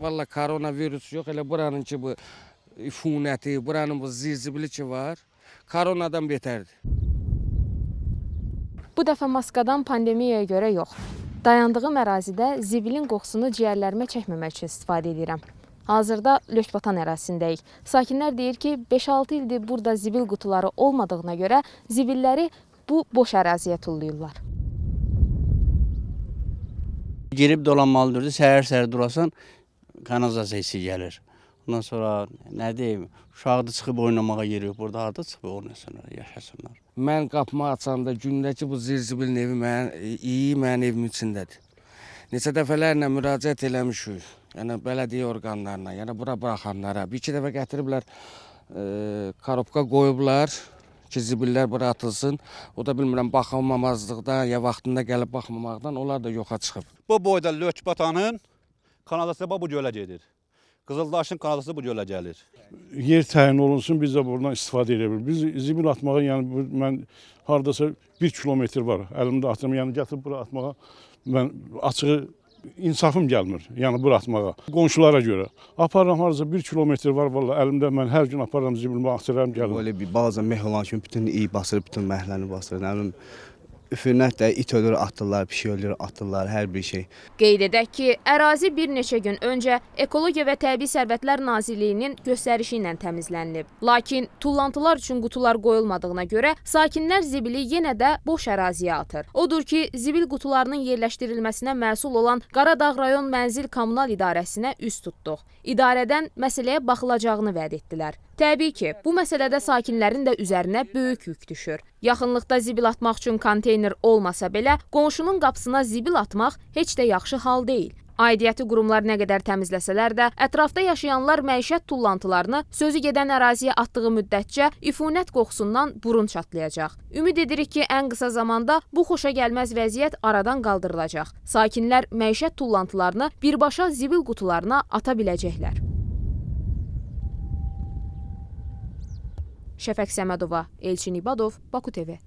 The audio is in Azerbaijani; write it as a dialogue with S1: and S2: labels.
S1: Valla koronavirus yox, elə buranınki bu ifunəti, buranın bu zizibli ki var, koronadan betərdir.
S2: Bu dəfə maskadan pandemiyaya görə yox. Dayandığım ərazidə zibilin qoxusunu ciyərlərimə çəkməmək üçün istifadə edirəm. Hazırda Lökbatan ərazisindəyik. Sakinlər deyir ki, 5-6 ildir burada zibil qutuları olmadığına görə zibilləri bu boş əraziyə tullayırlar.
S1: Girib dolanmalıdırdı, səhər-səhər durasan, kanalizasiyası gəlir. Ondan sonra nə deyim, uşaqdır çıxıb oynamağa yer yox. Burada harda çıxıb oynasınlar, yaşasınlar. Mən qapımı açanda gündəki bu zirzibilin evi mən iyi mənim evimin içindədir. Neçə dəfələrlə müraciət eləmişik. Yəni bələdiyyə orqanlarına, yəni bura buraxanlara. Bir-iki dəfə gətiriblər, e, karobka qoyublar ki, zibillər bura atılsın. O da bilmirəm baxılmamazlıqdan ya vaxtında gəlib baxmamaqdan onlar da yoxa
S3: çıxıb. Bu boyda lök batanın kanalizasiya bax bu gölə gedir. Qızıldaşın kanalizasını bu gölə gəlir. Yer təyin olunsun, biz də buradan istifadə edə bilərik. Biz zibil atmağa, yəni mən hardasa 1 kilometr var əlimdə atıram, yəni gətirib bura atmağa mən açığı insafım gəlmir, yəni bura atmağa. Qonşulara görə aparıram harca 1 kilometr var valla əlimdə mən hər gün aparıram zibilimi axtarıram gəlir. Belə bir balaca meh olan kimi bütün iyi basır, bütün məhləni basır, nə bilim üfunətlə it ölür, atırlar, pişik ölür, atırlar, hər bir şey.
S2: Qeyd edək ki, ərazi bir neçə gün öncə Ekologiya və Təbii Sərvətlər Nazirliyinin göstərişi ilə təmizlənilib. Lakin tullantılar üçün qutular qoyulmadığına görə sakinlər zibili yenə də boş əraziyə atır. Odur ki, zibil qutularının yerləşdirilməsinə məsul olan Qaradağ rayon mənzil kommunal idarəsinə üst tutduq. İdarədən məsələyə baxılacağını vəd etdilər. Təbii ki, bu məsələdə sakinlərin də üzərinə böyük yük düşür. Yaxınlıqda zibil atmaq üçün konteyner olmasa belə, qonşunun qapısına zibil atmaq heç də yaxşı hal deyil. Aidiyyəti qurumlar nə qədər təmizləsələr də, ətrafda yaşayanlar məişət tullantılarını sözü gedən əraziyə atdığı müddətcə ifunət qoxusundan burun çatlayacaq. Ümid edirik ki, ən qısa zamanda bu xoşa gəlməz vəziyyət aradan qaldırılacaq. Sakinlər məişət tullantılarını birbaşa zibil qutularına ata biləcəklər. Şəfəq Səmədova, Elçin İbadov, Baku TV.